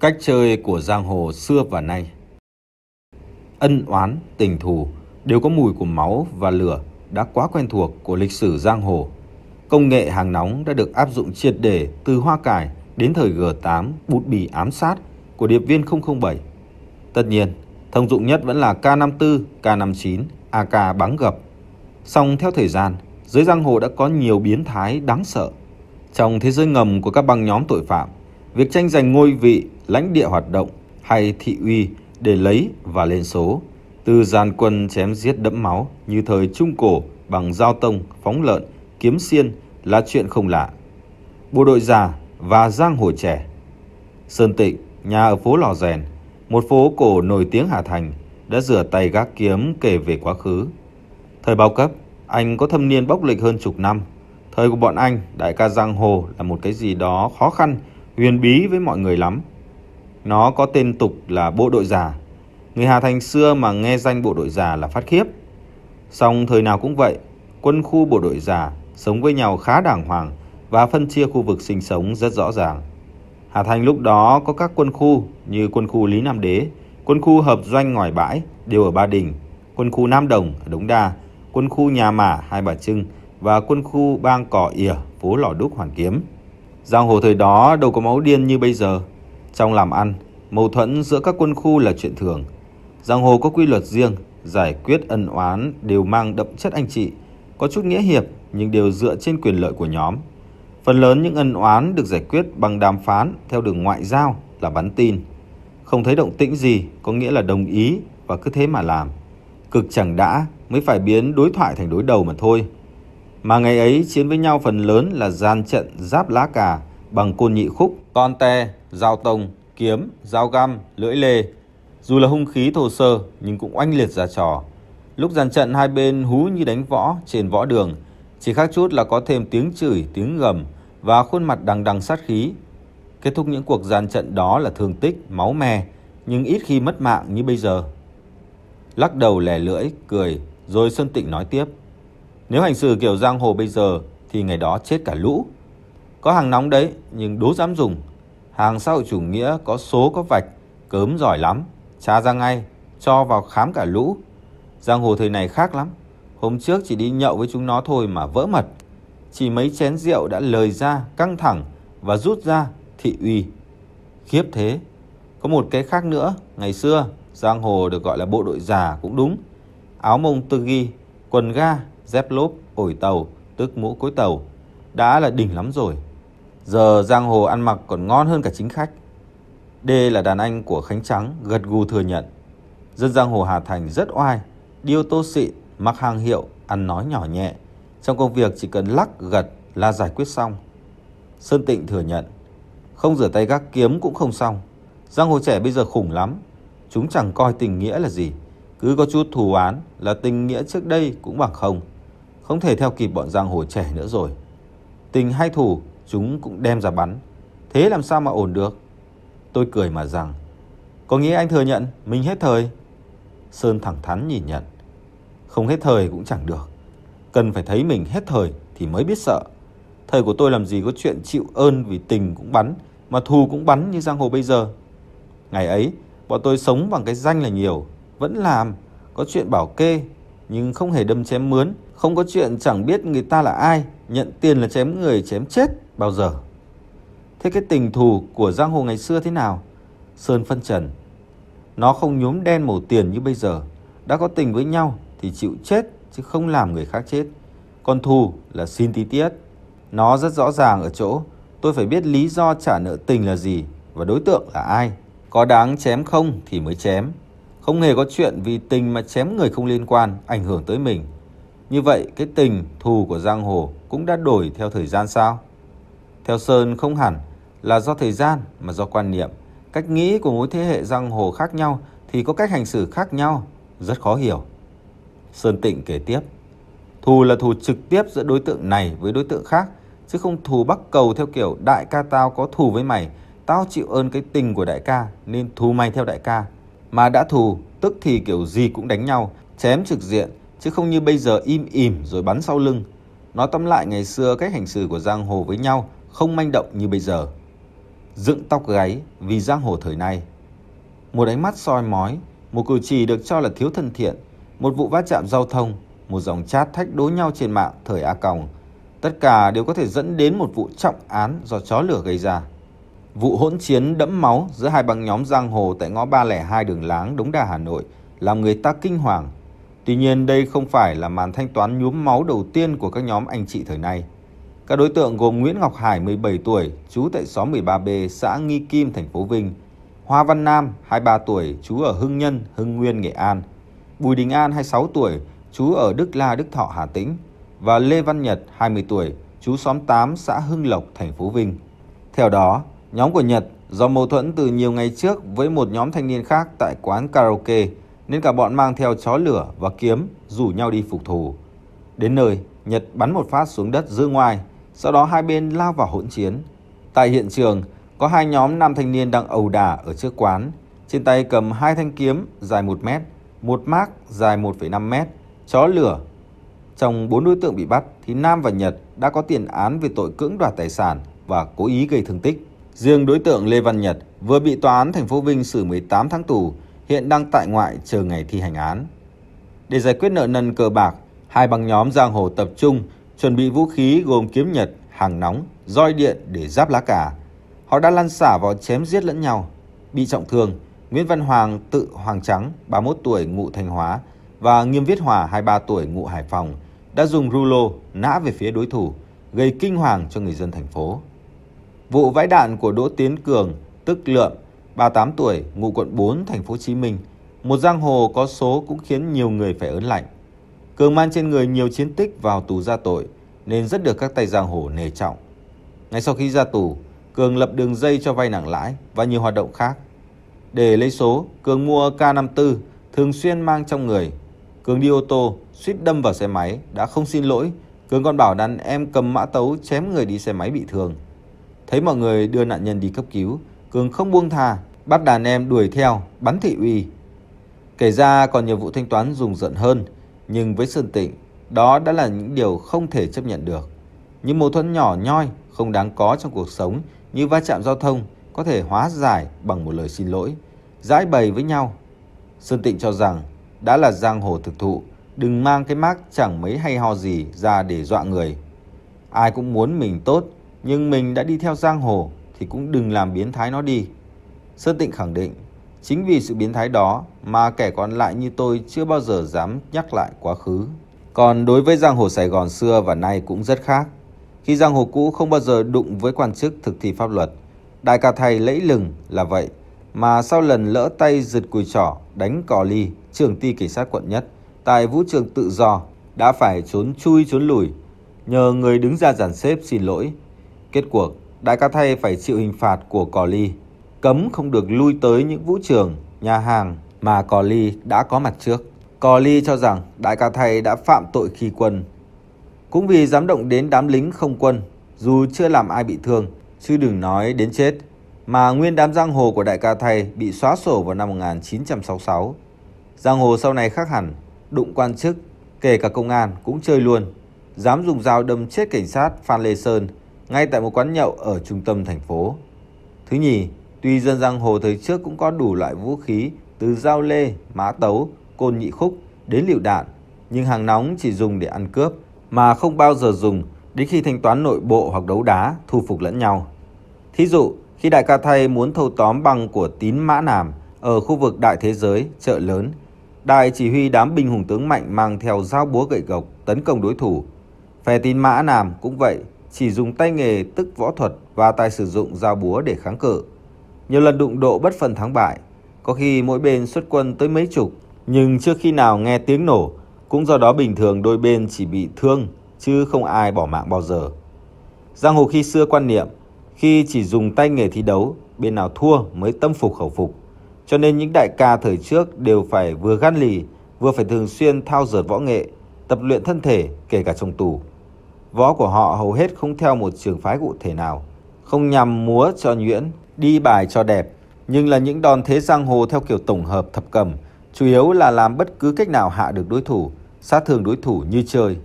Cách chơi của giang hồ xưa và nay Ân oán, tình thù đều có mùi của máu và lửa đã quá quen thuộc của lịch sử giang hồ. Công nghệ hàng nóng đã được áp dụng triệt để từ hoa cải đến thời G8 bút bì ám sát của điệp viên 007. Tất nhiên, thông dụng nhất vẫn là K54, K59, AK bắn gập. Song theo thời gian, dưới giang hồ đã có nhiều biến thái đáng sợ. Trong thế giới ngầm của các băng nhóm tội phạm, Việc tranh giành ngôi vị, lãnh địa hoạt động hay thị uy để lấy và lên số, từ gian quân chém giết đẫm máu như thời Trung Cổ bằng dao tông, phóng lợn, kiếm xiên là chuyện không lạ. Bộ đội già và giang hồ trẻ. Sơn Tịnh, nhà ở phố Lò Rèn, một phố cổ nổi tiếng Hà Thành, đã rửa tay gác kiếm kể về quá khứ. Thời bao cấp, anh có thâm niên bốc lịch hơn chục năm. Thời của bọn anh, đại ca giang hồ là một cái gì đó khó khăn huyền bí với mọi người lắm. Nó có tên tục là bộ đội già. Người Hà Thành xưa mà nghe danh bộ đội già là phát khiếp. Song thời nào cũng vậy, quân khu bộ đội già sống với nhau khá đàng hoàng và phân chia khu vực sinh sống rất rõ ràng. Hà Thành lúc đó có các quân khu như quân khu Lý Nam Đế, quân khu Hợp Doanh ngoài Bãi đều ở Ba Đình, quân khu Nam Đồng ở Đống Đa, quân khu Nhà Mả Hai Bà Trưng và quân khu Bang Cỏ Ỉa, phố Lò Đúc Hoàn Kiếm. Giang hồ thời đó đâu có máu điên như bây giờ. Trong làm ăn, mâu thuẫn giữa các quân khu là chuyện thường. Giang hồ có quy luật riêng, giải quyết ân oán đều mang đậm chất anh chị, có chút nghĩa hiệp nhưng đều dựa trên quyền lợi của nhóm. Phần lớn những ân oán được giải quyết bằng đàm phán theo đường ngoại giao là bắn tin. Không thấy động tĩnh gì có nghĩa là đồng ý và cứ thế mà làm. Cực chẳng đã mới phải biến đối thoại thành đối đầu mà thôi. Mà ngày ấy chiến với nhau phần lớn là gian trận giáp lá cà bằng côn nhị khúc, con te, dao tông, kiếm, dao găm, lưỡi lê. Dù là hung khí thô sơ nhưng cũng oanh liệt ra trò. Lúc gian trận hai bên hú như đánh võ trên võ đường, chỉ khác chút là có thêm tiếng chửi, tiếng gầm và khuôn mặt đằng đằng sát khí. Kết thúc những cuộc gian trận đó là thương tích, máu me, nhưng ít khi mất mạng như bây giờ. Lắc đầu lẻ lưỡi, cười, rồi Sơn Tịnh nói tiếp. Nếu hành xử kiểu giang hồ bây giờ thì ngày đó chết cả lũ. Có hàng nóng đấy nhưng đố dám dùng. Hàng xã hội chủ nghĩa có số có vạch, cớm giỏi lắm, tra ra ngay, cho vào khám cả lũ. Giang hồ thời này khác lắm. Hôm trước chỉ đi nhậu với chúng nó thôi mà vỡ mật. Chỉ mấy chén rượu đã lời ra, căng thẳng và rút ra thị uy. Khiếp thế. Có một cái khác nữa, ngày xưa giang hồ được gọi là bộ đội già cũng đúng. Áo mông tư ghi, quần ga dép lốp, ổi tàu, tức mũ cối tàu, đã là đỉnh lắm rồi. Giờ giang hồ ăn mặc còn ngon hơn cả chính khách. D là đàn anh của Khánh Trắng, gật gù thừa nhận. Dân giang hồ Hà Thành rất oai, đi ô tô xịn, mặc hàng hiệu, ăn nói nhỏ nhẹ. Trong công việc chỉ cần lắc, gật là giải quyết xong. Sơn Tịnh thừa nhận, không rửa tay gác kiếm cũng không xong. Giang hồ trẻ bây giờ khủng lắm, chúng chẳng coi tình nghĩa là gì. Cứ có chút thù án là tình nghĩa trước đây cũng bằng không. Không thể theo kịp bọn giang hồ trẻ nữa rồi Tình hay thủ Chúng cũng đem ra bắn Thế làm sao mà ổn được Tôi cười mà rằng Có nghĩa anh thừa nhận mình hết thời Sơn thẳng thắn nhìn nhận Không hết thời cũng chẳng được Cần phải thấy mình hết thời thì mới biết sợ Thời của tôi làm gì có chuyện chịu ơn Vì tình cũng bắn Mà thù cũng bắn như giang hồ bây giờ Ngày ấy bọn tôi sống bằng cái danh là nhiều Vẫn làm Có chuyện bảo kê nhưng không hề đâm chém mướn, không có chuyện chẳng biết người ta là ai, nhận tiền là chém người chém chết bao giờ. Thế cái tình thù của giang hồ ngày xưa thế nào? Sơn phân trần. Nó không nhốm đen màu tiền như bây giờ. Đã có tình với nhau thì chịu chết chứ không làm người khác chết. Còn thù là xin tí tiết. Nó rất rõ ràng ở chỗ tôi phải biết lý do trả nợ tình là gì và đối tượng là ai. Có đáng chém không thì mới chém. Không hề có chuyện vì tình mà chém người không liên quan ảnh hưởng tới mình. Như vậy cái tình thù của giang hồ cũng đã đổi theo thời gian sao? Theo Sơn không hẳn là do thời gian mà do quan niệm. Cách nghĩ của mỗi thế hệ giang hồ khác nhau thì có cách hành xử khác nhau, rất khó hiểu. Sơn Tịnh kể tiếp. Thù là thù trực tiếp giữa đối tượng này với đối tượng khác, chứ không thù bắt cầu theo kiểu đại ca tao có thù với mày, tao chịu ơn cái tình của đại ca nên thù mày theo đại ca. Mà đã thù, tức thì kiểu gì cũng đánh nhau, chém trực diện, chứ không như bây giờ im ỉm rồi bắn sau lưng. Nói tóm lại ngày xưa cách hành xử của giang hồ với nhau không manh động như bây giờ. Dựng tóc gáy vì giang hồ thời nay. Một ánh mắt soi mói, một cử chỉ được cho là thiếu thân thiện, một vụ va chạm giao thông, một dòng chat thách đối nhau trên mạng thời A Còng. Tất cả đều có thể dẫn đến một vụ trọng án do chó lửa gây ra. Vụ hỗn chiến đẫm máu giữa hai băng nhóm giang hồ tại ngõ 302 đường Láng, Đống Đa, Hà Nội làm người ta kinh hoàng. Tuy nhiên đây không phải là màn thanh toán nhuốm máu đầu tiên của các nhóm anh chị thời nay. Các đối tượng gồm Nguyễn Ngọc Hải 17 tuổi, trú tại xóm 13B, xã Nghi Kim, thành phố Vinh, Hoa Văn Nam 23 tuổi, trú ở Hưng Nhân, Hưng Nguyên, Nghệ An, Bùi Đình An 26 tuổi, trú ở Đức La, Đức Thọ, Hà Tĩnh và Lê Văn Nhật 20 tuổi, trú xóm 8, xã Hưng Lộc, thành phố Vinh. Theo đó, Nhóm của Nhật do mâu thuẫn từ nhiều ngày trước với một nhóm thanh niên khác tại quán karaoke nên cả bọn mang theo chó lửa và kiếm rủ nhau đi phục thù. Đến nơi, Nhật bắn một phát xuống đất giữa ngoài, sau đó hai bên lao vào hỗn chiến. Tại hiện trường, có hai nhóm nam thanh niên đang ẩu đả ở trước quán, trên tay cầm hai thanh kiếm dài 1 mét, một mác dài 1,5 mét, chó lửa. Trong bốn đối tượng bị bắt thì Nam và Nhật đã có tiền án về tội cưỡng đoạt tài sản và cố ý gây thương tích. Riêng đối tượng Lê Văn Nhật vừa bị tòa án thành phố Vinh xử 18 tháng tù, hiện đang tại ngoại chờ ngày thi hành án. Để giải quyết nợ nần cờ bạc, hai băng nhóm giang hồ tập trung chuẩn bị vũ khí gồm kiếm Nhật, hàng nóng, roi điện để giáp lá cả. Họ đã lăn xả vào chém giết lẫn nhau. Bị trọng thương, Nguyễn Văn Hoàng tự Hoàng Trắng, 31 tuổi ngụ Thanh Hóa và Nghiêm Viết Hòa, 23 tuổi ngụ Hải Phòng đã dùng rulo nã về phía đối thủ, gây kinh hoàng cho người dân thành phố. Vụ vãi đạn của Đỗ Tiến Cường, tức Lượng, 38 tuổi, ngụ quận 4, thành phố Hồ Chí Minh, một giang hồ có số cũng khiến nhiều người phải ớn lạnh. Cường mang trên người nhiều chiến tích vào tù ra tội nên rất được các tay giang hồ nề trọng. Ngay sau khi ra tù, Cường lập đường dây cho vay nặng lãi và nhiều hoạt động khác. Để lấy số, Cường mua K54 thường xuyên mang trong người. Cường đi ô tô, suýt đâm vào xe máy, đã không xin lỗi. Cường còn bảo đàn em cầm mã tấu chém người đi xe máy bị thương. Thấy mọi người đưa nạn nhân đi cấp cứu, Cường không buông tha, bắt đàn em đuổi theo, bắn thị uy. Kể ra còn nhiều vụ thanh toán dùng giận hơn, nhưng với Sơn Tịnh, đó đã là những điều không thể chấp nhận được. Những mâu thuẫn nhỏ nhoi, không đáng có trong cuộc sống như va chạm giao thông có thể hóa giải bằng một lời xin lỗi, giải bày với nhau. Sơn Tịnh cho rằng đã là giang hồ thực thụ, đừng mang cái mác chẳng mấy hay ho gì ra để dọa người. Ai cũng muốn mình tốt, nhưng mình đã đi theo giang hồ thì cũng đừng làm biến thái nó đi. Sơn Tịnh khẳng định, chính vì sự biến thái đó mà kẻ còn lại như tôi chưa bao giờ dám nhắc lại quá khứ. Còn đối với giang hồ Sài Gòn xưa và nay cũng rất khác. Khi giang hồ cũ không bao giờ đụng với quan chức thực thi pháp luật, đại ca thầy lẫy lừng là vậy, mà sau lần lỡ tay giật cùi trỏ đánh cò ly trường ty cảnh sát quận nhất tại vũ trường tự do đã phải trốn chui trốn lùi nhờ người đứng ra giàn xếp xin lỗi Kết cuộc, đại ca thay phải chịu hình phạt của Cò Ly, cấm không được lui tới những vũ trường, nhà hàng mà Cò Ly đã có mặt trước. Cò Ly cho rằng đại ca thay đã phạm tội khi quân. Cũng vì dám động đến đám lính không quân, dù chưa làm ai bị thương, chứ đừng nói đến chết, mà nguyên đám giang hồ của đại ca thay bị xóa sổ vào năm 1966. Giang hồ sau này khác hẳn, đụng quan chức, kể cả công an cũng chơi luôn. Dám dùng dao đâm chết cảnh sát Phan Lê Sơn ngay tại một quán nhậu ở trung tâm thành phố. Thứ nhì, tuy dân giang hồ thời trước cũng có đủ loại vũ khí từ dao lê, mã tấu, côn nhị khúc đến lựu đạn, nhưng hàng nóng chỉ dùng để ăn cướp mà không bao giờ dùng đến khi thanh toán nội bộ hoặc đấu đá thu phục lẫn nhau. Thí dụ, khi Đại Ca Thay muốn thâu tóm bằng của Tín Mã nàm ở khu vực Đại Thế Giới, chợ lớn, Đại chỉ huy đám binh hùng tướng mạnh mang theo dao búa gậy gộc tấn công đối thủ. Phe Tín Mã nàm cũng vậy, chỉ dùng tay nghề tức võ thuật và tài sử dụng dao búa để kháng cự. Nhiều lần đụng độ bất phân thắng bại, có khi mỗi bên xuất quân tới mấy chục, nhưng chưa khi nào nghe tiếng nổ, cũng do đó bình thường đôi bên chỉ bị thương, chứ không ai bỏ mạng bao giờ. Giang hồ khi xưa quan niệm, khi chỉ dùng tay nghề thi đấu, bên nào thua mới tâm phục khẩu phục. Cho nên những đại ca thời trước đều phải vừa gan lì, vừa phải thường xuyên thao dượt võ nghệ, tập luyện thân thể kể cả trong tù. Võ của họ hầu hết không theo một trường phái cụ thể nào, không nhằm múa cho nhuyễn, đi bài cho đẹp, nhưng là những đòn thế giang hồ theo kiểu tổng hợp thập cầm, chủ yếu là làm bất cứ cách nào hạ được đối thủ, sát thương đối thủ như chơi.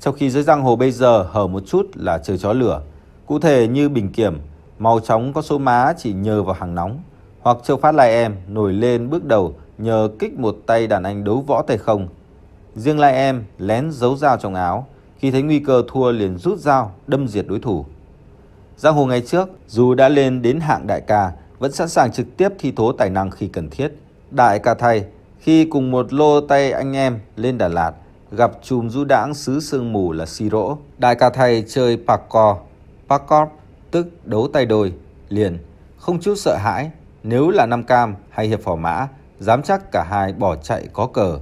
Trong khi giới giang hồ bây giờ hở một chút là chơi chó lửa, cụ thể như bình kiểm, màu trắng có số má chỉ nhờ vào hàng nóng, hoặc châu phát lai em nổi lên bước đầu nhờ kích một tay đàn anh đấu võ tay không. Riêng lai em lén giấu dao trong áo, khi thấy nguy cơ thua liền rút dao, đâm diệt đối thủ. Giang Hồ ngày trước, dù đã lên đến hạng đại ca, vẫn sẵn sàng trực tiếp thi thố tài năng khi cần thiết. Đại ca thay, khi cùng một lô tay anh em lên Đà Lạt, gặp chùm du đãng xứ sương mù là si rỗ. Đại ca thay chơi parkour, parkour tức đấu tay đôi, liền, không chút sợ hãi, nếu là Nam Cam hay Hiệp phò Mã, dám chắc cả hai bỏ chạy có cờ.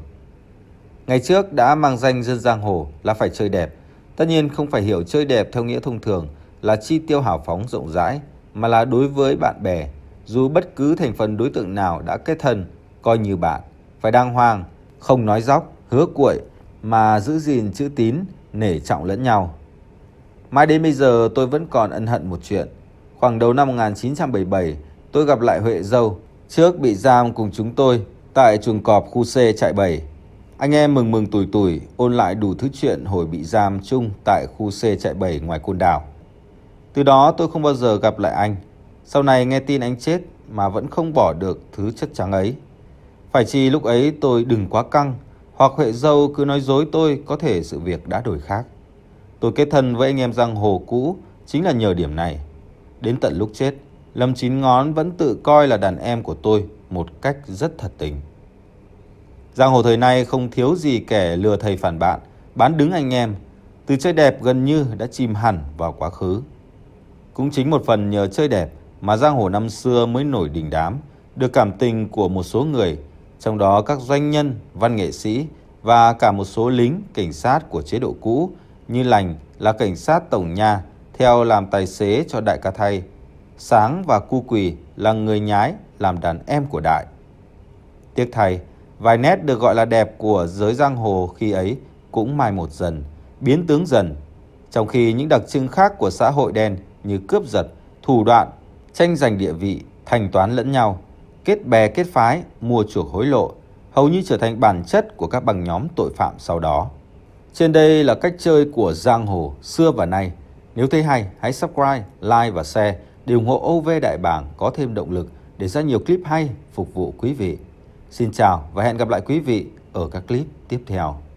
Ngày trước đã mang danh dân giang hồ là phải chơi đẹp. Tất nhiên không phải hiểu chơi đẹp theo nghĩa thông thường là chi tiêu hào phóng rộng rãi, mà là đối với bạn bè, dù bất cứ thành phần đối tượng nào đã kết thân, coi như bạn, phải đàng hoàng, không nói dóc, hứa cuội, mà giữ gìn chữ tín, nể trọng lẫn nhau. Mai đến bây giờ tôi vẫn còn ân hận một chuyện. Khoảng đầu năm 1977, tôi gặp lại Huệ Dâu, trước bị giam cùng chúng tôi tại chuồng cọp khu C trại 7. Anh em mừng mừng tuổi tuổi ôn lại đủ thứ chuyện hồi bị giam chung tại khu C chạy 7 ngoài Côn Đảo. Từ đó tôi không bao giờ gặp lại anh. Sau này nghe tin anh chết mà vẫn không bỏ được thứ chất trắng ấy. Phải chi lúc ấy tôi đừng quá căng hoặc Huệ Dâu cứ nói dối tôi có thể sự việc đã đổi khác. Tôi kết thân với anh em giang hồ cũ chính là nhờ điểm này. Đến tận lúc chết, Lâm Chín Ngón vẫn tự coi là đàn em của tôi một cách rất thật tình. Giang hồ thời nay không thiếu gì kẻ lừa thầy phản bạn, bán đứng anh em, từ chơi đẹp gần như đã chìm hẳn vào quá khứ. Cũng chính một phần nhờ chơi đẹp mà giang hồ năm xưa mới nổi đình đám, được cảm tình của một số người, trong đó các doanh nhân, văn nghệ sĩ và cả một số lính, cảnh sát của chế độ cũ như Lành là cảnh sát tổng nha, theo làm tài xế cho đại ca thay. Sáng và cu quỳ là người nhái làm đàn em của đại. Tiếc thay, Vài nét được gọi là đẹp của giới giang hồ khi ấy cũng mai một dần, biến tướng dần. Trong khi những đặc trưng khác của xã hội đen như cướp giật, thủ đoạn, tranh giành địa vị, thanh toán lẫn nhau, kết bè kết phái, mua chuộc hối lộ, hầu như trở thành bản chất của các băng nhóm tội phạm sau đó. Trên đây là cách chơi của giang hồ xưa và nay. Nếu thấy hay, hãy subscribe, like và share để ủng hộ OV Đại Bảng có thêm động lực để ra nhiều clip hay phục vụ quý vị. Xin chào và hẹn gặp lại quý vị ở các clip tiếp theo.